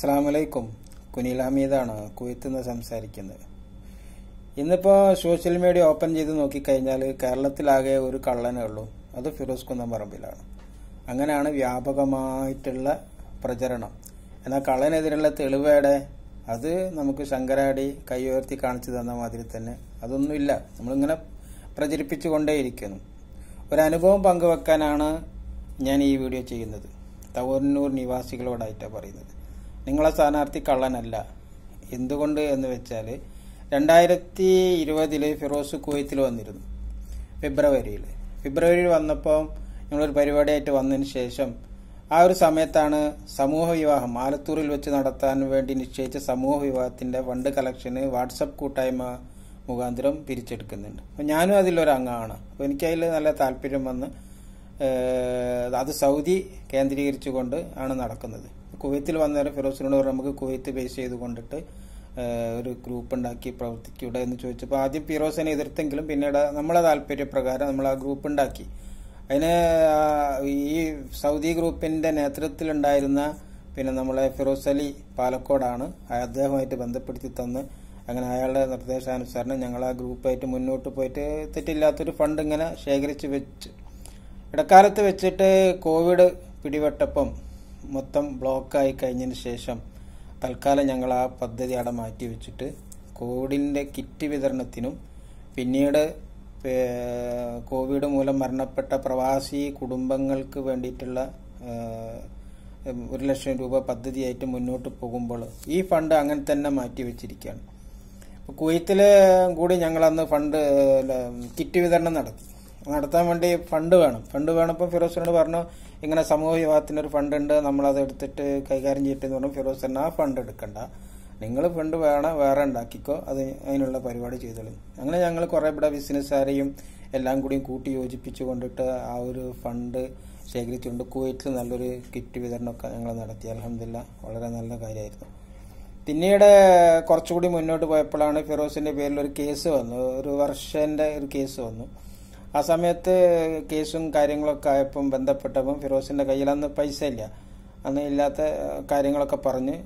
അസ്സാമലൈക്കും കുനിൽ ഹമീദാണ് കുവൈത്ത് നിന്ന് സംസാരിക്കുന്നത് ഇന്നിപ്പോൾ സോഷ്യൽ മീഡിയ ഓപ്പൺ ചെയ്ത് നോക്കിക്കഴിഞ്ഞാൽ കേരളത്തിലാകെ ഒരു കള്ളനേ ഉള്ളൂ അത് ഫിറോസ് കുന്നമറമ്പിലാണ് അങ്ങനെയാണ് വ്യാപകമായിട്ടുള്ള പ്രചരണം എന്നാൽ കള്ളനെതിരുള്ള തെളിവേടെ അത് നമുക്ക് ശങ്കരാടി കൈയുയർത്തി കാണിച്ചു തന്ന മാതിരി തന്നെ അതൊന്നുമില്ല നമ്മളിങ്ങനെ പ്രചരിപ്പിച്ചു കൊണ്ടേയിരിക്കുന്നു ഒരനുഭവം പങ്കുവെക്കാനാണ് ഞാൻ ഈ വീഡിയോ ചെയ്യുന്നത് തവന്നൂർ നിവാസികളോടായിട്ടാണ് പറയുന്നത് നിങ്ങളെ സ്ഥാനാർത്ഥി കള്ളനല്ല എന്തുകൊണ്ട് എന്ന് വെച്ചാൽ രണ്ടായിരത്തി ഇരുപതിൽ ഫിറോസ് കുവൈത്തിൽ വന്നിരുന്നു ഫെബ്രുവരിയിൽ ഫെബ്രുവരിയിൽ വന്നപ്പോൾ ഞങ്ങളൊരു പരിപാടിയായിട്ട് വന്നതിന് ശേഷം ആ ഒരു സമയത്താണ് സമൂഹ വിവാഹം ആലത്തൂരിൽ വെച്ച് നടത്താൻ വേണ്ടി നിശ്ചയിച്ച സമൂഹ വിവാഹത്തിൻ്റെ ഫണ്ട് കളക്ഷന് വാട്സപ്പ് കൂട്ടായ്മ മുഖാന്തരം പിരിച്ചെടുക്കുന്നുണ്ട് അപ്പോൾ ഞാനും അതിലൊരംഗമാണ് അംഗമാണ് അപ്പോൾ എനിക്കതിൽ നല്ല താല്പര്യം വന്ന് അത് സൗദി കേന്ദ്രീകരിച്ചുകൊണ്ട് ആണ് നടക്കുന്നത് കുവൈത്തിൽ വന്നേരം ഫിറോസിനോട് പറഞ്ഞു നമുക്ക് കുവൈത്ത് ബേസ് ചെയ്ത് കൊണ്ടിട്ട് ഒരു ഗ്രൂപ്പ് ഉണ്ടാക്കി പ്രവർത്തിക്കൂടെ എന്ന് ചോദിച്ചപ്പോൾ ആദ്യം ഫിറോസിനെ എതിർത്തെങ്കിലും പിന്നീട് നമ്മളെ താല്പര്യപ്രകാരം നമ്മൾ ആ ഗ്രൂപ്പ് ഉണ്ടാക്കി അതിന് ഈ സൗദി ഗ്രൂപ്പിൻ്റെ നേതൃത്വത്തിലുണ്ടായിരുന്ന പിന്നെ നമ്മളെ ഫിറോസ് അലി പാലക്കോടാണ് അദ്ദേഹമായിട്ട് ബന്ധപ്പെടുത്തി തന്ന് അങ്ങനെ അയാളുടെ നിർദ്ദേശാനുസരണം ഞങ്ങൾ ആ ഗ്രൂപ്പായിട്ട് മുന്നോട്ട് പോയിട്ട് തെറ്റില്ലാത്തൊരു ഫണ്ട് ഇങ്ങനെ ശേഖരിച്ച് വെച്ച് ഇടക്കാലത്ത് വെച്ചിട്ട് കോവിഡ് പിടിപെട്ടപ്പം മൊത്തം ബ്ലോക്കായി കഴിഞ്ഞതിന് ശേഷം തൽക്കാലം ഞങ്ങൾ ആ പദ്ധതി അവിടെ മാറ്റി വെച്ചിട്ട് കോവിഡിൻ്റെ കിറ്റ് വിതരണത്തിനും പിന്നീട് കോവിഡ് മൂലം മരണപ്പെട്ട പ്രവാസി കുടുംബങ്ങൾക്ക് വേണ്ടിയിട്ടുള്ള ഒരു ലക്ഷം രൂപ പദ്ധതിയായിട്ട് മുന്നോട്ട് പോകുമ്പോൾ ഈ ഫണ്ട് അങ്ങനെ തന്നെ മാറ്റി വെച്ചിരിക്കുകയാണ് കുവൈത്തിൽ കൂടി ഞങ്ങളന്ന് ഫണ്ട് കിറ്റ് വിതരണം നടത്തി നടത്താൻ വേണ്ടി ഫണ്ട് വേണം ഫണ്ട് വേണപ്പോൾ ഫിറോസിനോട് പറഞ്ഞു ഇങ്ങനെ സമൂഹ വിവാഹത്തിനൊരു ഫണ്ട് ഉണ്ട് നമ്മളത് എടുത്തിട്ട് കൈകാര്യം ചെയ്തിട്ട് എന്ന് പറഞ്ഞു ഫിറോസ് തന്നെ ആ ഫണ്ട് എടുക്കണ്ട നിങ്ങൾ ഫണ്ട് വേണം വേറെ ഉണ്ടാക്കിക്കോ അത് അതിനുള്ള പരിപാടി ചെയ്തോളൂ അങ്ങനെ ഞങ്ങൾ കുറേ ഇവിടെ ബിസിനസ്സുകാരെയും എല്ലാം കൂടി കൂട്ടി യോജിപ്പിച്ചു കൊണ്ടിട്ട് ആ ഒരു ഫണ്ട് ശേഖരിച്ചുകൊണ്ട് കുവൈറ്റിൽ നല്ലൊരു കിറ്റ് വിതരണമൊക്കെ ഞങ്ങൾ നടത്തി അലഹമില്ല വളരെ നല്ല കാര്യമായിരുന്നു പിന്നീട് കുറച്ചുകൂടി മുന്നോട്ട് പോയപ്പോഴാണ് ഫിറോസിൻ്റെ പേരിൽ ഒരു കേസ് വന്നു ഒരു വർഷൻ്റെ ഒരു കേസ് വന്നു ആ സമയത്ത് കേസും കാര്യങ്ങളൊക്കെ ആയപ്പം ബന്ധപ്പെട്ടപ്പം ഫിറോസിന്റെ കയ്യിൽ അന്ന് പൈസ ഇല്ല അന്ന് ഇല്ലാത്ത കാര്യങ്ങളൊക്കെ പറഞ്ഞ്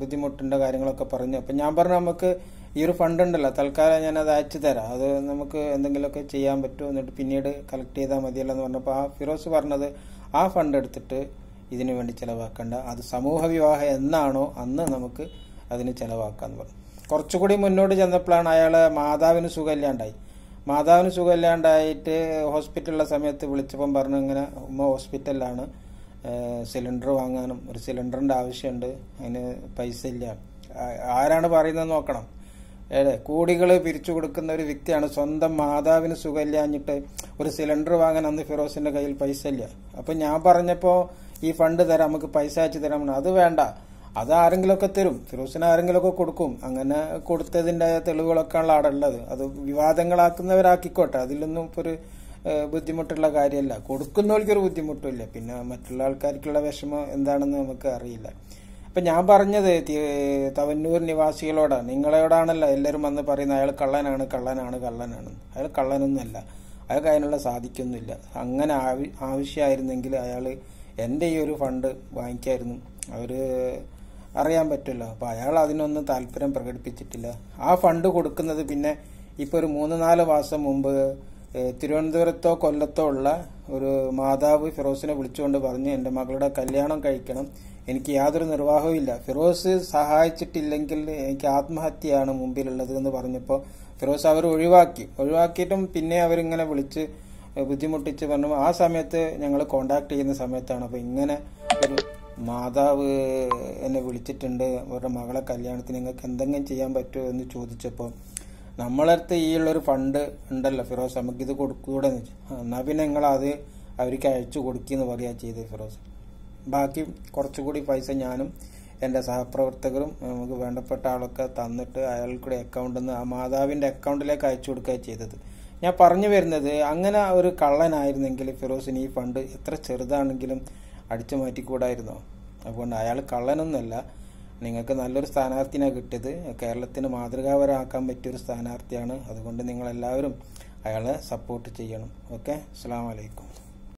ബുദ്ധിമുട്ടിന്റെ കാര്യങ്ങളൊക്കെ പറഞ്ഞു അപ്പൊ ഞാൻ പറഞ്ഞു നമുക്ക് ഈ ഒരു ഫണ്ട് ഉണ്ടല്ലോ തൽക്കാലം ഞാൻ അത് അയച്ചു തരാം അത് നമുക്ക് എന്തെങ്കിലുമൊക്കെ ചെയ്യാൻ പറ്റുമോ എന്നിട്ട് പിന്നീട് കളക്ട് ചെയ്താൽ മതിയല്ലോ എന്ന് പറഞ്ഞപ്പോൾ ആ ഫിറോസ് പറഞ്ഞത് ആ ഫണ്ട് എടുത്തിട്ട് ഇതിനു വേണ്ടി ചിലവാക്കേണ്ട അത് സമൂഹ വിവാഹം എന്നാണോ അന്ന് നമുക്ക് അതിന് ചിലവാക്കാന്ന് പറഞ്ഞു കുറച്ചുകൂടി മുന്നോട്ട് ചെന്നപ്പോഴാണ് അയാളെ മാതാവിന് സുഖമില്ലാണ്ടായി മാതാവിന് സുഖമില്ലാണ്ടായിട്ട് ഹോസ്പിറ്റലിലെ സമയത്ത് വിളിച്ചപ്പം പറഞ്ഞു ഇങ്ങനെ ഉമ്മ ഹോസ്പിറ്റലിലാണ് സിലിണ്ടർ വാങ്ങാനും ഒരു സിലിണ്ടറിൻ്റെ ആവശ്യമുണ്ട് അതിന് പൈസ ഇല്ല ആരാണ് പറയുന്നത് നോക്കണം ഏടെ കൂടികൾ പിരിച്ചു കൊടുക്കുന്ന ഒരു വ്യക്തിയാണ് സ്വന്തം മാതാവിന് സുഖമില്ലാഞ്ഞിട്ട് ഒരു സിലിണ്ടർ വാങ്ങാൻ അന്ന് ഫിറോസിൻ്റെ കയ്യിൽ പൈസ ഇല്ല അപ്പം ഞാൻ പറഞ്ഞപ്പോൾ ഈ ഫണ്ട് തരാം നമുക്ക് പൈസ അയച്ചു തരാം അത് വേണ്ട അത് ആരെങ്കിലുമൊക്കെ തരും ഫിറോസിന് ആരെങ്കിലുമൊക്കെ കൊടുക്കും അങ്ങനെ കൊടുത്തതിൻ്റെ തെളിവുകളൊക്കെയാണ് അവിടെ ഉള്ളത് അത് വിവാദങ്ങളാക്കുന്നവരാക്കിക്കോട്ടെ അതിലൊന്നും ഇപ്പോൾ ഒരു ബുദ്ധിമുട്ടുള്ള കാര്യമല്ല കൊടുക്കുന്നവർക്കൊരു ബുദ്ധിമുട്ടില്ല പിന്നെ മറ്റുള്ള ആൾക്കാർക്കുള്ള വിഷമം എന്താണെന്ന് നമുക്ക് അറിയില്ല അപ്പം ഞാൻ പറഞ്ഞത് തവന്നൂർ നിവാസികളോടാണ് നിങ്ങളോടാണല്ലോ എല്ലാവരും വന്ന് പറയുന്നത് അയാൾ കള്ളനാണ് കള്ളനാണ് കള്ളനാണ് അയാൾ കള്ളനൊന്നുമല്ല അയാൾക്ക് അതിനുള്ള സാധിക്കൊന്നുമില്ല അങ്ങനെ ആവശ്യമായിരുന്നെങ്കിൽ അയാൾ എൻ്റെ ഈ ഒരു ഫണ്ട് വാങ്ങിക്കായിരുന്നു അവർ അറിയാൻ പറ്റുമല്ലോ അപ്പോൾ അയാൾ അതിനൊന്നും താല്പര്യം പ്രകടിപ്പിച്ചിട്ടില്ല ആ ഫണ്ട് കൊടുക്കുന്നത് പിന്നെ ഇപ്പോൾ ഒരു മൂന്ന് നാല് മാസം മുമ്പ് തിരുവനന്തപുരത്തോ കൊല്ലത്തോ ഉള്ള ഒരു മാതാവ് ഫിറോസിനെ വിളിച്ചുകൊണ്ട് പറഞ്ഞ് എൻ്റെ മകളുടെ കല്യാണം കഴിക്കണം എനിക്ക് യാതൊരു നിർവാഹവും ഇല്ല ഫിറോസ് സഹായിച്ചിട്ടില്ലെങ്കിൽ എനിക്ക് ആത്മഹത്യയാണ് മുമ്പിലുള്ളത് എന്ന് പറഞ്ഞപ്പോൾ ഫിറോസ് അവർ ഒഴിവാക്കി ഒഴിവാക്കിയിട്ടും പിന്നെ അവരിങ്ങനെ വിളിച്ച് ബുദ്ധിമുട്ടിച്ച് പറഞ്ഞു ആ സമയത്ത് ഞങ്ങൾ കോണ്ടാക്ട് ചെയ്യുന്ന സമയത്താണ് അപ്പോൾ ഇങ്ങനെ ഒരു മാതാവ് എന്നെ വിളിച്ചിട്ടുണ്ട് അവരുടെ മകളെ കല്യാണത്തിന് നിങ്ങൾക്ക് എന്തെങ്കിലും ചെയ്യാൻ പറ്റുമോ എന്ന് ചോദിച്ചപ്പോൾ നമ്മളടുത്ത് ഈ ഉള്ളൊരു ഫണ്ട് ഉണ്ടല്ലോ ഫിറോസ് നമുക്ക് ഇത് കൊടുക്കൂടെ എന്ന് വെച്ചു എന്നാൽ പിന്നെ നിങ്ങളത് അവർക്ക് അയച്ചു കൊടുക്കുകയെന്ന് പറയുക ചെയ്തത് ഫിറോസ് ബാക്കി കുറച്ചുകൂടി പൈസ ഞാനും എൻ്റെ സഹപ്രവർത്തകരും നമുക്ക് വേണ്ടപ്പെട്ട ആളൊക്കെ തന്നിട്ട് അയാൾക്കൂടെ അക്കൗണ്ടിൽ നിന്ന് ആ മാതാവിൻ്റെ അക്കൗണ്ടിലേക്ക് അയച്ചു കൊടുക്കുക ചെയ്തത് ഞാൻ പറഞ്ഞു വരുന്നത് അങ്ങനെ ഒരു കള്ളനായിരുന്നെങ്കിൽ ഫിറോസിന് ഈ ഫണ്ട് എത്ര ചെറുതാണെങ്കിലും അടിച്ചു മാറ്റിക്കൂടായിരുന്നോ അതുകൊണ്ട് അയാൾ കള്ളനൊന്നുമല്ല നിങ്ങൾക്ക് നല്ലൊരു സ്ഥാനാർത്ഥിയാണ് കിട്ടിയത് കേരളത്തിന് മാതൃകാപരമാക്കാൻ പറ്റിയൊരു സ്ഥാനാർത്ഥിയാണ് അതുകൊണ്ട് നിങ്ങളെല്ലാവരും അയാളെ സപ്പോർട്ട് ചെയ്യണം ഓക്കെ അസ്സാം വലൈക്കും